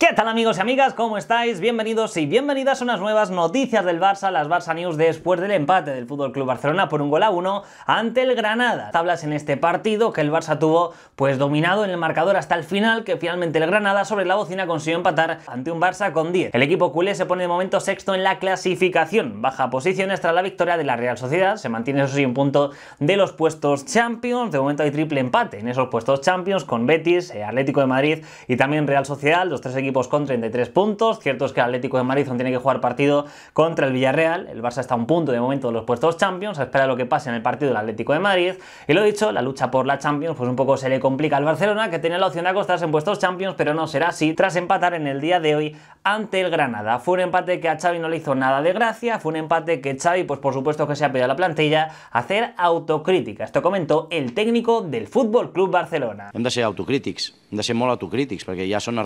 ¿Qué tal amigos y amigas? ¿Cómo estáis? Bienvenidos y bienvenidas a unas nuevas noticias del Barça, las Barça News después del empate del FC Barcelona por un gol a uno ante el Granada. Tablas en este partido que el Barça tuvo pues dominado en el marcador hasta el final, que finalmente el Granada sobre la bocina consiguió empatar ante un Barça con 10. El equipo culé se pone de momento sexto en la clasificación, baja posiciones tras la victoria de la Real Sociedad, se mantiene eso sí un punto de los puestos Champions, de momento hay triple empate en esos puestos Champions con Betis, eh, Atlético de Madrid y también Real Sociedad, los tres equipos equipos con 33 puntos. Cierto es que el Atlético de Madrid tiene que jugar partido contra el Villarreal. El Barça está a un punto de momento de los puestos Champions, a espera lo que pase en el partido del Atlético de Madrid. Y lo dicho, la lucha por la Champions pues un poco se le complica al Barcelona, que tiene la opción de acostarse en puestos Champions, pero no será así tras empatar en el día de hoy ante el Granada. Fue un empate que a Xavi no le hizo nada de gracia, fue un empate que Xavi, pues por supuesto que se ha pedido a la plantilla hacer autocrítica. Esto comentó el técnico del Fútbol Club Barcelona. Hem de autocrítics, hem de ser autocrítics, porque ya son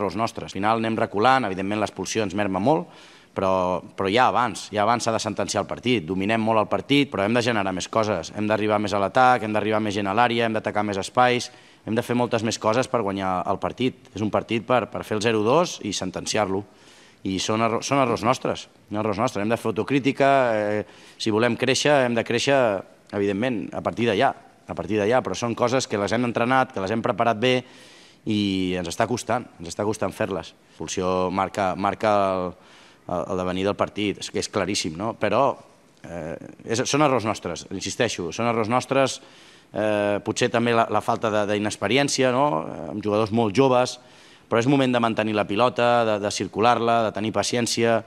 final final anem reculant, evidentment l'expulsió ens merma molt, però, però ja abans, ja abans s'ha de sentenciar el partit. Dominem molt el partit, però hem de generar més coses. Hem d'arribar més a l'atac, hem d'arribar més gent a l'àrea, hem d'atacar més espais, hem de fer moltes més coses per guanyar el partit. És un partit per, per fer el 0-2 i sentenciar-lo. I són, erro, són errors nostres, errors nostres. Hem de fer autocrítica, eh, si volem créixer, hem de créixer, evidentment, a partir d'allà, a partir d'allà, però són coses que les hem entrenat, que les hem preparat bé, i ens està costant, ens està costant fer-les. Pulsió marca, marca el, el devenir del partit, és, és claríssim, no? però eh, és, són errors nostres, insisteixo, són errors nostres, eh, potser també la, la falta d'inexperiència, no? Eh, amb jugadors molt joves, però és moment de mantenir la pilota, de, de circular-la, de tenir paciència,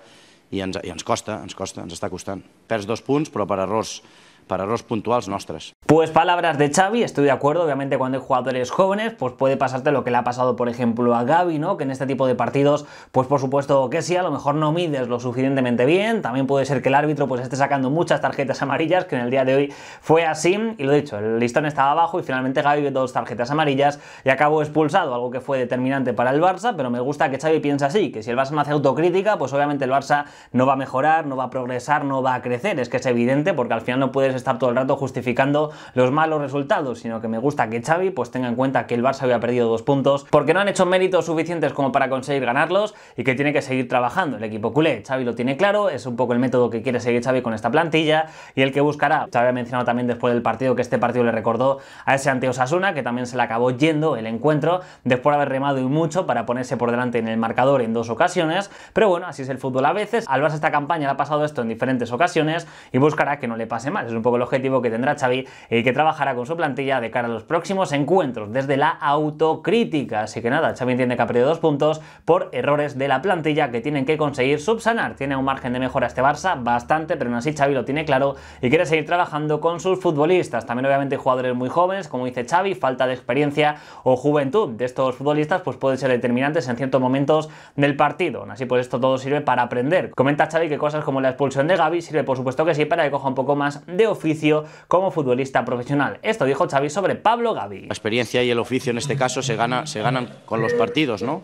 i ens, i ens costa, ens costa, ens està costant. Perds dos punts, però per errors para los puntuales nuestros. Pues palabras de Xavi, estoy de acuerdo, obviamente cuando hay jugadores jóvenes, pues puede pasarte lo que le ha pasado, por ejemplo, a Gaby, ¿no? Que en este tipo de partidos, pues por supuesto que sí, a lo mejor no mides lo suficientemente bien, también puede ser que el árbitro pues esté sacando muchas tarjetas amarillas, que en el día de hoy fue así, y lo he dicho, el listón estaba abajo y finalmente Gaby ve dos tarjetas amarillas y acabó expulsado, algo que fue determinante para el Barça, pero me gusta que Xavi piense así, que si el Barça no hace autocrítica, pues obviamente el Barça no va a mejorar, no va a progresar, no va a crecer, es que es evidente porque al final no puedes estar todo el rato justificando los malos resultados, sino que me gusta que Xavi pues tenga en cuenta que el Barça había perdido dos puntos porque no han hecho méritos suficientes como para conseguir ganarlos y que tiene que seguir trabajando el equipo culé. Xavi lo tiene claro, es un poco el método que quiere seguir Xavi con esta plantilla y el que buscará. Xavi ha mencionado también después del partido que este partido le recordó a ese Anteo Sasuna que también se le acabó yendo el encuentro después de haber remado y mucho para ponerse por delante en el marcador en dos ocasiones, pero bueno, así es el fútbol a veces. Al Barça esta campaña le ha pasado esto en diferentes ocasiones y buscará que no le pase mal. Es un con el objetivo que tendrá Xavi y eh, que trabajará con su plantilla de cara a los próximos encuentros desde la autocrítica. Así que nada, Xavi entiende que ha perdido dos puntos por errores de la plantilla que tienen que conseguir subsanar. Tiene un margen de mejora este Barça bastante, pero aún así Xavi lo tiene claro y quiere seguir trabajando con sus futbolistas. También obviamente jugadores muy jóvenes, como dice Xavi, falta de experiencia o juventud de estos futbolistas pues pueden ser determinantes en ciertos momentos del partido. Así pues esto todo sirve para aprender. Comenta Xavi que cosas como la expulsión de Gaby sirve por supuesto que sí para que coja un poco más de oficio como futbolista profesional. Esto dijo Xavi sobre Pablo Gaby. La experiencia y el oficio en este caso se, gana, ganan con los partidos, ¿no?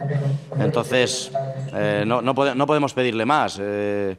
Entonces, eh, no, podemos pedirle más. Eh,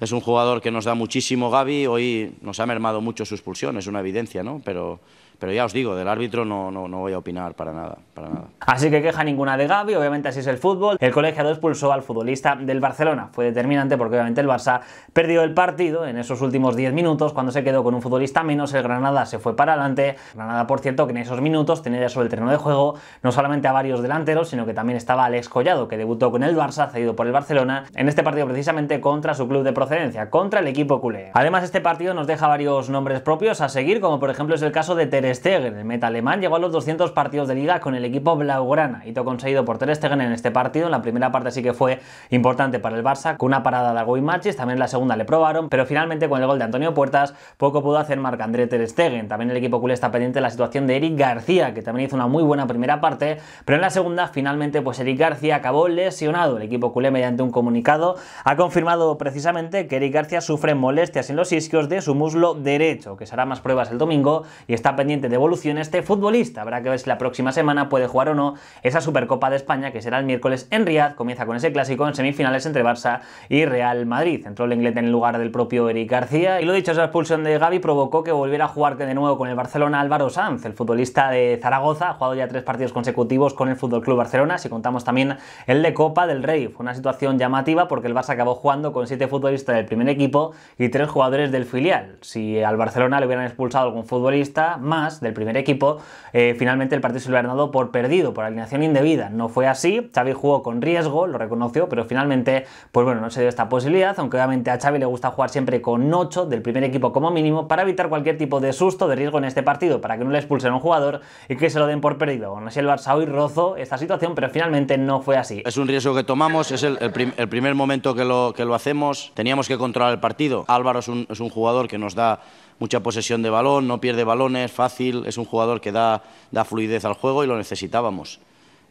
es un jugador que nos da muchísimo Gaby. hoy nos ha mermado mucho su expulsión, es una evidencia, ¿no? Pero pero ya os digo, del árbitro no, no, no voy a opinar para nada, para nada. Así que queja ninguna de Gaby, obviamente así es el fútbol. El colegiado expulsó al futbolista del Barcelona. Fue determinante porque obviamente el Barça perdió el partido en esos últimos 10 minutos cuando se quedó con un futbolista menos. El Granada se fue para adelante. Granada, por cierto, que en esos minutos tenía ya sobre el terreno de juego no solamente a varios delanteros, sino que también estaba Alex Collado, que debutó con el Barça, cedido por el Barcelona, en este partido precisamente contra su club de procedencia, contra el equipo culé. Además, este partido nos deja varios nombres propios a seguir, como por ejemplo es el caso de Ter Ter El meta alemán llegó a los 200 partidos de liga con el equipo blaugrana. Hito conseguido por Ter Stegen en este partido. En la primera parte sí que fue importante para el Barça con una parada de machis, También en la segunda le probaron, pero finalmente con el gol de Antonio Puertas poco pudo hacer Marc André Ter Stegen. También el equipo culé está pendiente de la situación de Eric García, que también hizo una muy buena primera parte, pero en la segunda finalmente pues Eric García acabó lesionado. El equipo culé mediante un comunicado ha confirmado precisamente que Eric García sufre molestias en los isquios de su muslo derecho, que será más pruebas el domingo y está pendiente devolución de evolución este futbolista. Habrá que ver si la próxima semana puede jugar o no esa Supercopa de España que será el miércoles en Riad. Comienza con ese clásico en semifinales entre Barça y Real Madrid. Entró el inglés en el lugar del propio Eric García y lo dicho, esa expulsión de Gaby provocó que volviera a jugar de nuevo con el Barcelona Álvaro Sanz, el futbolista de Zaragoza. Ha jugado ya tres partidos consecutivos con el Fútbol Club Barcelona. Si contamos también el de Copa del Rey, fue una situación llamativa porque el Barça acabó jugando con siete futbolistas del primer equipo y tres jugadores del filial. Si al Barcelona le hubieran expulsado algún futbolista más, del primer equipo, eh, finalmente el partido se lo ha dado por perdido, por alineación indebida. No fue así, Xavi jugó con riesgo, lo reconoció, pero finalmente, pues bueno, no se dio esta posibilidad, aunque obviamente a Xavi le gusta jugar siempre con 8 del primer equipo como mínimo para evitar cualquier tipo de susto, de riesgo en este partido, para que no le expulsen a un jugador y que se lo den por perdido. Aún bueno, así el Barça hoy rozó esta situación, pero finalmente no fue así. Es un riesgo que tomamos, es el, primer momento que lo, que lo hacemos, teníamos que controlar el partido. Álvaro es un jugador que nos da mucha posesión de balón, no pierde balones, fácil es un jugador que da, da fluidez al juego y lo necesitábamos.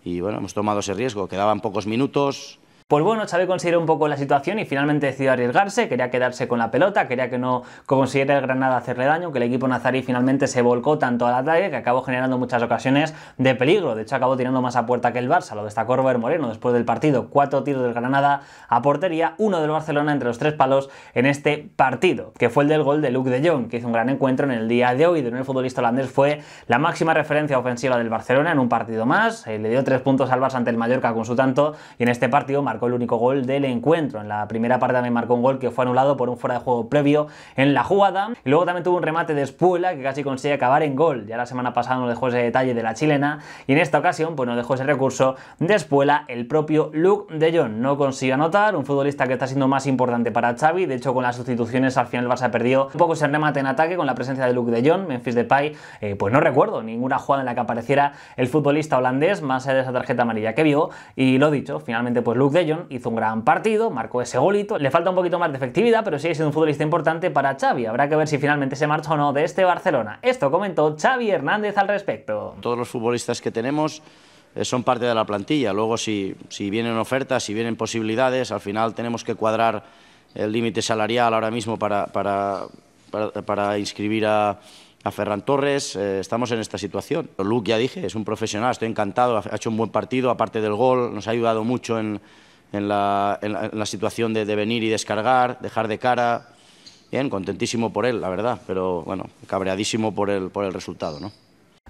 Y bueno, hemos tomado ese riesgo. Quedaban pocos minutos, pues bueno, Xavi consideró un poco la situación y finalmente decidió arriesgarse, quería quedarse con la pelota, quería que no consiguiera el Granada hacerle daño, que el equipo nazarí finalmente se volcó tanto a la ataque que acabó generando muchas ocasiones de peligro, de hecho acabó tirando más a puerta que el Barça, lo destacó Robert Moreno después del partido, cuatro tiros del Granada a portería, uno del Barcelona entre los tres palos en este partido, que fue el del gol de Luke de Jong, que hizo un gran encuentro en el día de hoy, de nuevo el futbolista holandés fue la máxima referencia ofensiva del Barcelona en un partido más, eh, le dio tres puntos al Barça ante el Mallorca con su tanto y en este partido marcó el único gol del encuentro. En la primera parte también marcó un gol que fue anulado por un fuera de juego previo en la jugada. Y luego también tuvo un remate de Espuela que casi consigue acabar en gol. Ya la semana pasada nos dejó ese detalle de la chilena y en esta ocasión pues nos dejó ese recurso de Espuela el propio Luke de Jong. No consiguió anotar, un futbolista que está siendo más importante para Xavi. De hecho, con las sustituciones al final el Barça perdió un poco ese remate en ataque con la presencia de Luke de Jong. Memphis Depay, eh, pues no recuerdo ninguna jugada en la que apareciera el futbolista holandés más allá de esa tarjeta amarilla que vio. Y lo dicho, finalmente pues Luke de hizo un gran partido, marcó ese golito, le falta un poquito más de efectividad, pero sigue siendo un futbolista importante para Xavi. Habrá que ver si finalmente se marcha o no de este Barcelona. Esto comentó Xavi Hernández al respecto. Todos los futbolistas que tenemos eh, son parte de la plantilla. Luego, si, si vienen ofertas, si vienen posibilidades, al final tenemos que cuadrar el límite salarial ahora mismo para, para, para, inscribir a, a Ferran Torres, eh, estamos en esta situación. Luke, ya dije, es un profesional, estoy encantado, ha hecho un buen partido, aparte del gol, nos ha ayudado mucho en, en la, en la, situación de, de, venir y descargar, dejar de cara. Bien, contentísimo por él, la verdad, pero bueno, cabreadísimo por el, por el resultado, ¿no?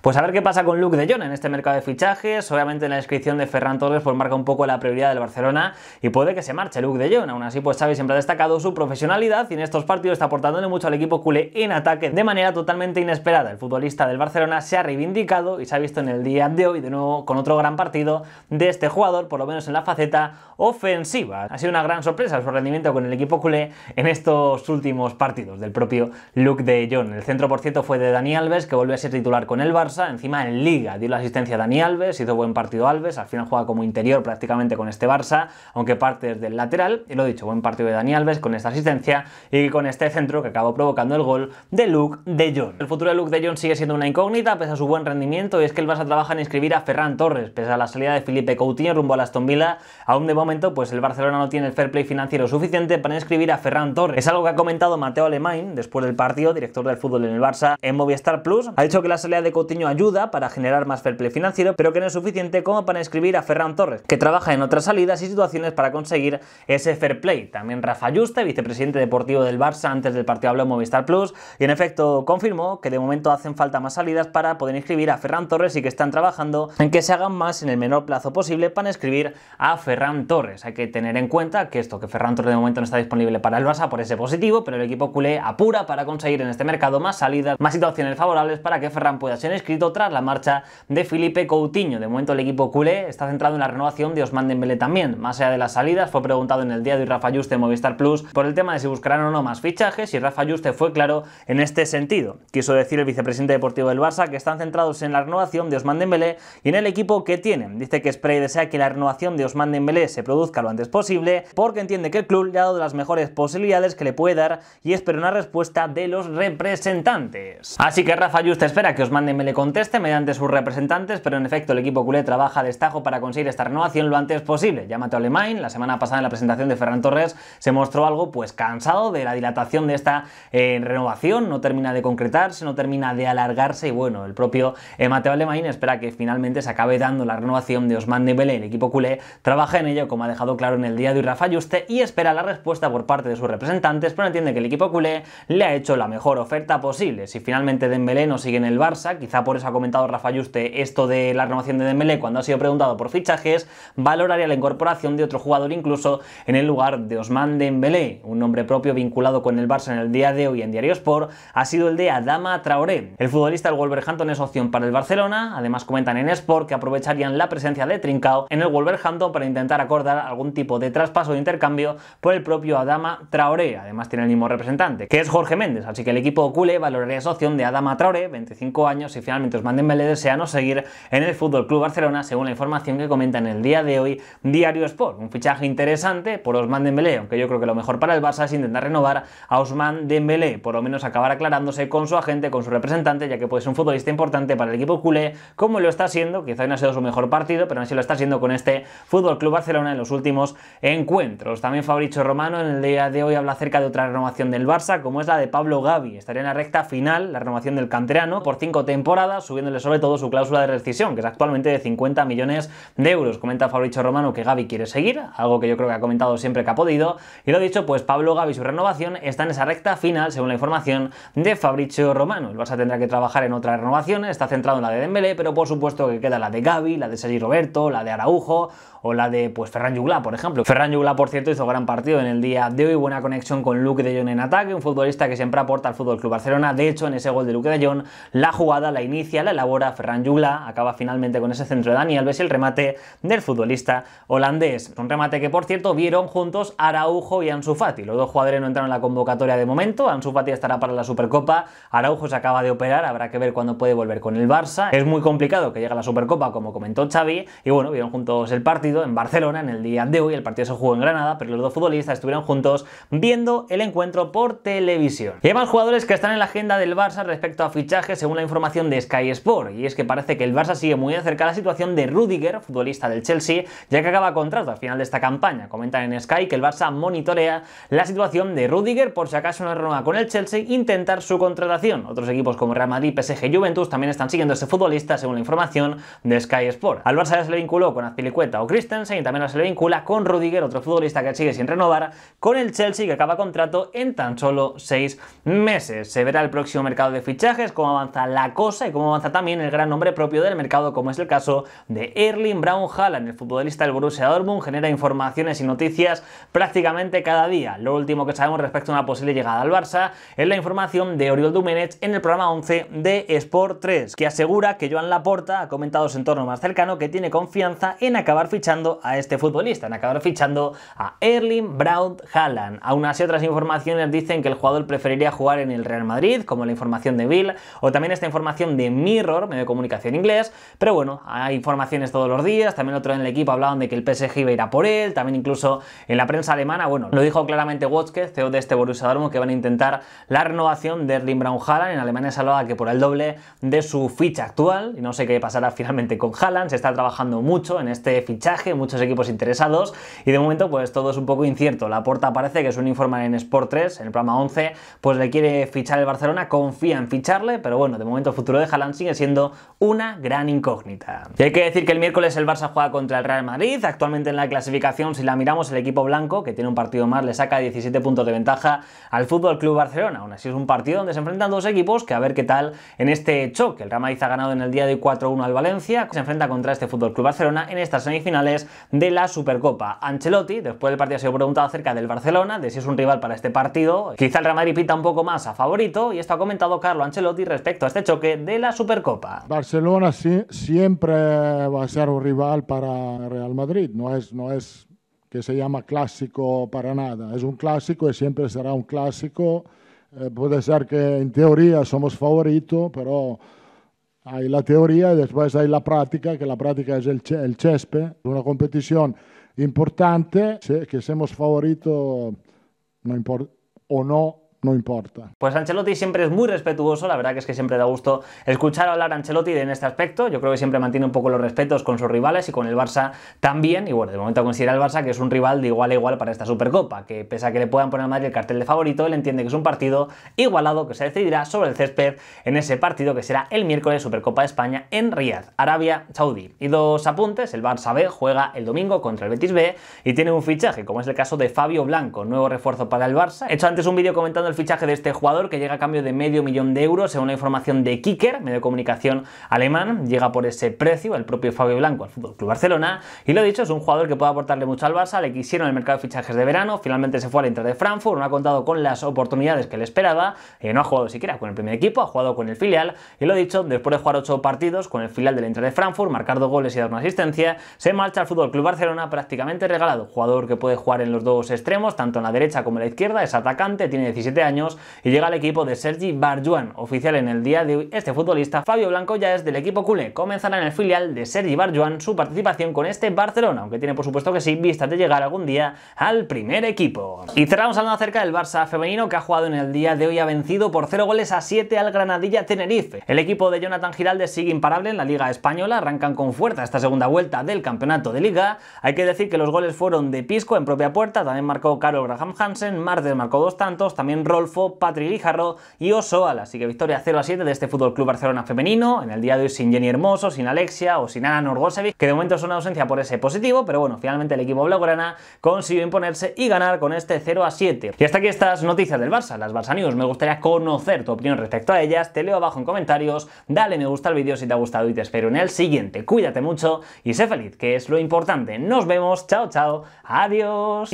Pues a ver qué pasa con Luke de Jong en este mercado de fichajes. Obviamente en la descripción de Ferran Torres pues marca un poco la prioridad del Barcelona y puede que se marche Luke de Jong. Aún así pues Xavi siempre ha destacado su profesionalidad y en estos partidos está aportándole mucho al equipo culé en ataque de manera totalmente inesperada. El futbolista del Barcelona se ha reivindicado y se ha visto en el día de hoy de nuevo con otro gran partido de este jugador, por lo menos en la faceta ofensiva. Ha sido una gran sorpresa su rendimiento con el equipo culé en estos últimos partidos del propio Luc de Jong. El centro por cierto fue de Dani Alves que volvió a ser titular con el Barça encima en Liga. Dio la asistencia a Dani Alves, hizo buen partido Alves, al final juega como interior prácticamente con este Barça, aunque parte desde el lateral. Y lo dicho, buen partido de Dani Alves con esta asistencia y con este centro que acabó provocando el gol de Luke de Jong. El futuro de Luke de Jong sigue siendo una incógnita, pese a su buen rendimiento, y es que el Barça trabaja en inscribir a Ferran Torres, pese a la salida de Felipe Coutinho rumbo a la Aston Villa. Aún de momento, pues el Barcelona no tiene el fair play financiero suficiente para inscribir a Ferran Torres. Es algo que ha comentado Mateo Alemán después del partido, director del fútbol en el Barça, en Movistar Plus. Ha dicho que la salida de Coutinho ayuda para generar más fair play financiero, pero que no es suficiente como para inscribir a Ferran Torres, que trabaja en otras salidas y situaciones para conseguir ese fair play. También Rafa Juste, vicepresidente deportivo del Barça antes del partido habló en Movistar Plus, y en efecto confirmó que de momento hacen falta más salidas para poder inscribir a Ferran Torres y que están trabajando en que se hagan más en el menor plazo posible para inscribir a Ferran Torres. Hay que tener en cuenta que esto, que Ferran Torres de momento no está disponible para el Barça por ese positivo, pero el equipo culé apura para conseguir en este mercado más salidas, más situaciones favorables para que Ferran pueda ser inscrito tras la marcha de Felipe Coutinho. De momento el equipo culé está centrado en la renovación de Osman Dembélé también. Más allá de las salidas, fue preguntado en el día de hoy Rafa Juste en Movistar Plus por el tema de si buscarán o no más fichajes y Rafa Juste fue claro en este sentido. Quiso decir el vicepresidente deportivo del Barça que están centrados en la renovación de Osman Dembélé y en el equipo que tienen. Dice que Spray desea que la renovación de Osman Dembélé se produzca lo antes posible porque entiende que el club le ha dado las mejores posibilidades que le puede dar y espera una respuesta de los representantes. Así que Rafa Juste espera que Osman Dembélé conteste mediante sus representantes, pero en efecto el equipo culé trabaja destajo para conseguir esta renovación lo antes posible. Ya Mateo Alemán, la semana pasada en la presentación de Ferran Torres se mostró algo pues cansado de la dilatación de esta eh, renovación, no termina de concretarse, no termina de alargarse y bueno, el propio Mateo Alemán espera que finalmente se acabe dando la renovación de Osman Dembélé. El equipo culé trabaja en ello, como ha dejado claro en el día de hoy Rafa Yuste, y espera la respuesta por parte de sus representantes, pero entiende que el equipo culé le ha hecho la mejor oferta posible. Si finalmente Dembélé no sigue en el Barça, quizá por eso ha comentado Rafa Yuste esto de la renovación de Dembélé cuando ha sido preguntado por fichajes, valoraría la incorporación de otro jugador incluso en el lugar de Osman Dembélé. Un nombre propio vinculado con el Barça en el día de hoy en Diario Sport ha sido el de Adama Traoré. El futbolista del Wolverhampton es opción para el Barcelona, además comentan en Sport que aprovecharían la presencia de Trincao en el Wolverhampton para intentar acordar algún tipo de traspaso de intercambio por el propio Adama Traoré. Además tiene el mismo representante, que es Jorge Méndez, así que el equipo culé valoraría esa opción de Adama Traoré, 25 años y finalmente de manden desea no seguir en el Fútbol Club Barcelona, según la información que comenta en el día de hoy Diario Sport. Un fichaje interesante por Osman Dembélé, aunque yo creo que lo mejor para el Barça es intentar renovar a Osman Dembélé, por lo menos acabar aclarándose con su agente, con su representante, ya que puede ser un futbolista importante para el equipo culé, como lo está haciendo, quizá no ha sido su mejor partido, pero así lo está haciendo con este Fútbol Club Barcelona en los últimos encuentros. También Fabricio Romano en el día de hoy habla acerca de otra renovación del Barça, como es la de Pablo Gavi. Estaría en la recta final la renovación del canterano por cinco temporadas subiéndole sobre todo su cláusula de rescisión, que es actualmente de 50 millones de euros. Comenta Fabricio Romano que Gaby quiere seguir, algo que yo creo que ha comentado siempre que ha podido. Y lo dicho, pues Pablo Gaby, su renovación está en esa recta final, según la información de Fabricio Romano. El Barça tendrá que trabajar en otra renovación, está centrado en la de Dembélé, pero por supuesto que queda la de Gaby, la de Sergi Roberto, la de Araujo o la de pues Ferran Jugla, por ejemplo. Ferran Jugla, por cierto, hizo gran partido en el día de hoy, buena conexión con Luke de Jong en ataque, un futbolista que siempre aporta al Fútbol Club Barcelona. De hecho, en ese gol de Luke de Jong, la jugada la inicia, la elabora Ferran Jugla, acaba finalmente con ese centro de Dani Alves el remate del futbolista holandés. Un remate que, por cierto, vieron juntos Araujo y Ansu Fati. Los dos jugadores no entraron en la convocatoria de momento, Ansu Fati estará para la Supercopa, Araujo se acaba de operar, habrá que ver cuándo puede volver con el Barça. Es muy complicado que llegue a la Supercopa, como comentó Xavi, y bueno, vieron juntos el partido en Barcelona en el día de hoy. El partido se jugó en Granada, pero los dos futbolistas estuvieron juntos viendo el encuentro por televisión. Y hay más jugadores que están en la agenda del Barça respecto a fichajes según la información de Sky Sport. Y es que parece que el Barça sigue muy cerca a la situación de Rudiger, futbolista del Chelsea, ya que acaba contrato al final de esta campaña. Comentan en Sky que el Barça monitorea la situación de Rudiger por si acaso no renueva con el Chelsea intentar su contratación. Otros equipos como Real Madrid, PSG, Juventus también están siguiendo a ese futbolista según la información de Sky Sport. Al Barça ya se le vinculó con Azpilicueta o Cristian y también se le vincula con Rudiger, otro futbolista que sigue sin renovar, con el Chelsea que acaba contrato en tan solo seis meses. Se verá el próximo mercado de fichajes, cómo avanza la cosa y cómo avanza también el gran nombre propio del mercado, como es el caso de Erling Braun Haaland, el futbolista del Borussia Dortmund, genera informaciones y noticias prácticamente cada día. Lo último que sabemos respecto a una posible llegada al Barça es la información de Oriol Dumenech en el programa 11 de Sport 3, que asegura que Joan Laporta ha comentado en su entorno más cercano que tiene confianza en acabar fichando a este futbolista, han acabado fichando a Erling Braut Haaland. Aún así otras informaciones dicen que el jugador preferiría jugar en el Real Madrid, como la información de Bill, o también esta información de Mirror, medio de comunicación inglés, pero bueno, hay informaciones todos los días, también otro en el equipo hablaban de que el PSG iba a ir a por él, también incluso en la prensa alemana, bueno, lo dijo claramente Watzke, CEO de este Borussia Dortmund, que van a intentar la renovación de Erling Braut Haaland, en Alemania se hablaba que por el doble de su ficha actual, y no sé qué pasará finalmente con Haaland, se está trabajando mucho en este fichaje muchos equipos interesados y de momento pues todo es un poco incierto. La Porta parece que es un informe en Sport 3, en el programa 11, pues le quiere fichar el Barcelona, confía en ficharle, pero bueno, de momento el futuro de Haaland sigue siendo una gran incógnita. Y hay que decir que el miércoles el Barça juega contra el Real Madrid, actualmente en la clasificación si la miramos el equipo blanco, que tiene un partido más, le saca 17 puntos de ventaja al Fútbol Club Barcelona. Aún así es un partido donde se enfrentan dos equipos que a ver qué tal en este choque. El Real Madrid ha ganado en el día de 4-1 al Valencia, se enfrenta contra este Fútbol Club Barcelona en esta semifinal de la Supercopa. Ancelotti, después del partido, se ha preguntado acerca del Barcelona, de si es un rival para este partido. Quizá el Real Madrid pita un poco más a favorito, y esto ha comentado Carlo Ancelotti respecto a este choque de la Supercopa. Barcelona siempre va a ser un rival para Real Madrid, no es, que se llama clásico para nada. Es un clásico y siempre será un clásico. Eh, puede ser que en teoría somos favorito, pero Hai la teoria e poi hay la pratica, che la práctica es el, el césped, una competizione importante que hemos favorito, no o no no importa. Pues Ancelotti siempre es muy respetuoso, la verdad que es que siempre da gusto escuchar hablar a Ancelotti en este aspecto. Yo creo que siempre mantiene un poco los respetos con sus rivales y con el Barça también. Y bueno, de momento considera el Barça que es un rival de igual a igual para esta Supercopa, que pese a que le puedan poner al Madrid el cartel de favorito, él entiende que es un partido igualado que se decidirá sobre el césped en ese partido que será el miércoles Supercopa de España en Riyadh, Arabia Saudí. Y dos apuntes, el Barça B juega el domingo contra el Betis B y tiene un fichaje, como es el caso de Fabio Blanco, nuevo refuerzo para el Barça. He hecho antes un vídeo comentando el fichaje de este jugador que llega a cambio de medio millón de euros, según la información de Kicker, medio de comunicación alemán. Llega por ese precio el propio Fabio Blanco al Club Barcelona. Y lo dicho, es un jugador que puede aportarle mucho al Barça. Le quisieron el mercado de fichajes de verano. Finalmente se fue al Inter de Frankfurt. No ha contado con las oportunidades que le esperaba. Eh, no ha jugado siquiera con el primer equipo, ha jugado con el filial. Y lo dicho, después de jugar ocho partidos con el filial del Inter de Frankfurt, marcar dos goles y dar una asistencia, se marcha al Fútbol Club Barcelona prácticamente regalado. Jugador que puede jugar en los dos extremos, tanto en la derecha como en la izquierda. Es atacante, tiene 17 años y llega al equipo de Sergi Barjuan, oficial en el día de hoy. Este futbolista, Fabio Blanco, ya es del equipo culé. Comenzará en el filial de Sergi Barjuan su participación con este Barcelona, aunque tiene por supuesto que sí vistas de llegar algún día al primer equipo. Y cerramos hablando acerca del Barça femenino que ha jugado en el día de hoy ha vencido por 0 goles a 7 al Granadilla Tenerife. El equipo de Jonathan Giralde sigue imparable en la Liga Española, arrancan con fuerza esta segunda vuelta del campeonato de Liga. Hay que decir que los goles fueron de Pisco en propia puerta, también marcó Caro Graham Hansen, Martes marcó dos tantos, también Rolfo, Patri Guijarro y Osoal. Así que victoria 0 a 7 de este Fútbol Club Barcelona femenino. En el día de hoy sin Jenny Hermoso, sin Alexia o sin Ana Norgosevic, que de momento es una ausencia por ese positivo, pero bueno, finalmente el equipo blaugrana consiguió imponerse y ganar con este 0 a 7. Y hasta aquí estas noticias del Barça, las Barça News. Me gustaría conocer tu opinión respecto a ellas. Te leo abajo en comentarios, dale me gusta al vídeo si te ha gustado y te espero en el siguiente. Cuídate mucho y sé feliz, que es lo importante. Nos vemos, chao, chao, adiós.